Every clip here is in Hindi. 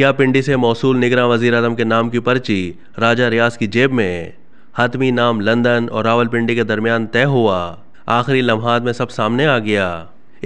क्या पिंडी से मौसूल निगरा वजीर आजम के नाम की पर्ची राजा रियाज की जेब में हतमी नाम लंदन और रावलपिंडी के दरमियान तय हुआ आखिरी लम्हात में सब सामने आ गया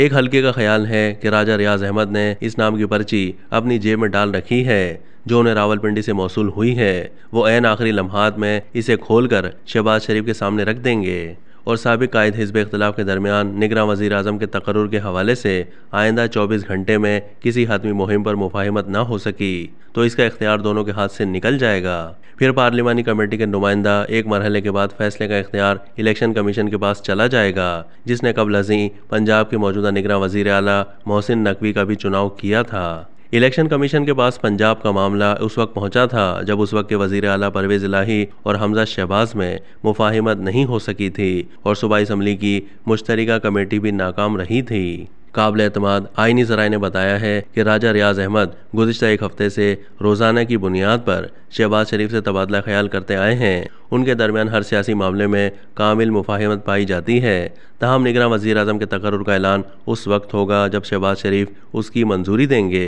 एक हल्के का ख्याल है कि राजा रियाज अहमद ने इस नाम की पर्ची अपनी जेब में डाल रखी है जो उन्हें रावलपिंडी से मौसू हुई है वो एन आखिरी लम्हात में इसे खोलकर शहबाज शरीफ के सामने रख देंगे और सबक कायद हिजब इख्तलाफ के दरमियान निगरान वजी अजम के तकर के हवाले से आइंदा चौबीस घंटे में किसी हतमी मुहिम पर मुफाहमत ना हो सकी तो इसका इख्तियार दोनों के हाथ से निकल जाएगा फिर पार्लिमानी कमेटी के नुमाइंदा एक मरहले के बाद फैसले का इख्तियार इलेक्शन कमीशन के पास चला जाएगा जिसने कबल अजी पंजाब के मौजूदा निगरान वजी अला मोहसिन नकवी का भी चुनाव किया था इलेक्शन कमीशन के पास पंजाब का मामला उस वक्त पहुंचा था जब उस वक्त के वजीर अला परवेज इलाही और हमजा शहबाज में मुफाहमत नहीं हो सकी थी और सूबाई असम्बली की मुश्तरका कमेटी भी नाकाम रही थी काबिल एतमाद आइनी जराये ने बताया है कि राजा रियाज अहमद गुजशत एक हफ्ते से रोजाना की बुनियाद पर शहबाज शरीफ से तबादला ख्याल करते आए हैं उनके दरमियान हर सियासी मामले में कामिल मुफाहमत पाई जाती है तहम निगरान वजी अजम के तकर का ऐलान उस वक्त होगा जब शहबाज शरीफ उसकी मंजूरी देंगे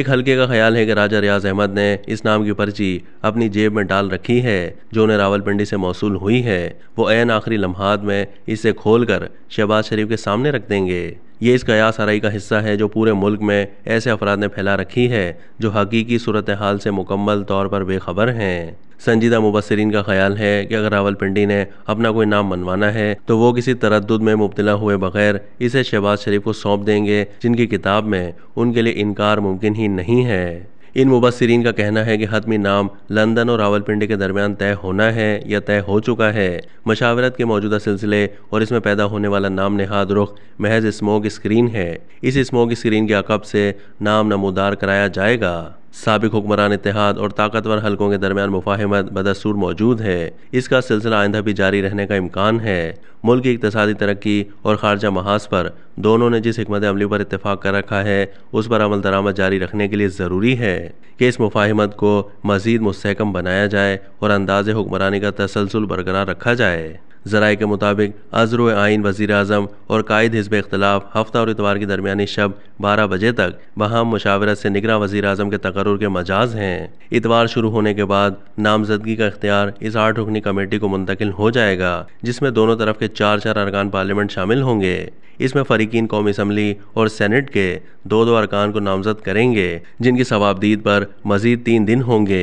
एक हल्के का ख्याल है कि राजा रियाज अहमद ने इस नाम की पर्ची अपनी जेब में डाल रखी है जो उन्हें रावलपिंडी से मौसू हुई है वो एन आखिरी लम्हात में इसे कर शहबाज शरीफ के सामने रख देंगे ये इस कयास आरई का हिस्सा है जो पूरे मुल्क में ऐसे अफराद ने फैला रखी है जो हकीकी सूरत हाल से मुकम्मल तौर पर बेखबर हैं संजीदा मुबसरीन का ख्याल है कि अगर रावलपिंडी ने अपना कोई नाम मनवाना है तो वो किसी तरद में मुबतला हुए बगैर इसे शहबाज शरीफ को सौंप देंगे जिनकी किताब में उनके लिए इनकार मुमकिन ही नहीं है इन मुबसरीन का कहना है कि हतमी नाम लंदन और रावलपिंडी के दरमियान तय होना है या तय हो चुका है मशावरत के मौजूदा सिलसिले और इसमें पैदा होने वाला नाम नहाद रुख महज स्मोक स्क्रीन है इस स्मोक स्क्रीन के अकब से नाम नमोदार कराया जाएगा सबक हुक्मरान इतिहाद और ताकतवर हलकों के दरमियान मुफाहमत बदस्तूर मौजूद है इसका सिलसिला आइंदा भी जारी रहने का इम्कान है मुल्क की इकतदी तरक्की और खारजा महाज पर दोनों ने जिस हमत अमली पर इतफाक़ कर रखा है उस पर अमल दरामद जारी रखने के लिए ज़रूरी है कि इस मुफाहमत को मज़ीद मस्कम बनाया जाए और अंदाज़ हुक्मरानी का तसलसल बरकरार रखा जाए जराए के मुताबिक अजर आइन वज़ी अजम और कायद हिजब इख्तलाफ हफ्ता और इतवार के दरमियानी शब बारह बजे तक बहम मुशावरत से निगरा वज़ी अजम के तकर के मजाज हैं इतवार शुरू होने के बाद नामजदगी का इख्तियार इस आठ रुकनी कमेटी को मुंतकिल हो जाएगा जिसमें दोनों तरफ के चार चार अरकान पार्लियामेंट शामिल होंगे इसमें फरीकिन कौमी असम्बली और सैनेट के दो दो अरकान को नामजद करेंगे जिनकी सवाबदीद पर मजीद तीन दिन होंगे